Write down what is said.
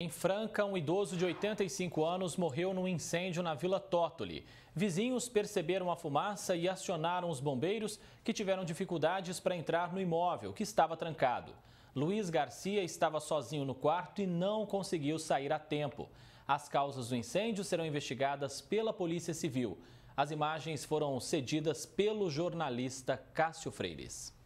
Em Franca, um idoso de 85 anos morreu num incêndio na Vila Tótoli. Vizinhos perceberam a fumaça e acionaram os bombeiros, que tiveram dificuldades para entrar no imóvel, que estava trancado. Luiz Garcia estava sozinho no quarto e não conseguiu sair a tempo. As causas do incêndio serão investigadas pela Polícia Civil. As imagens foram cedidas pelo jornalista Cássio Freires.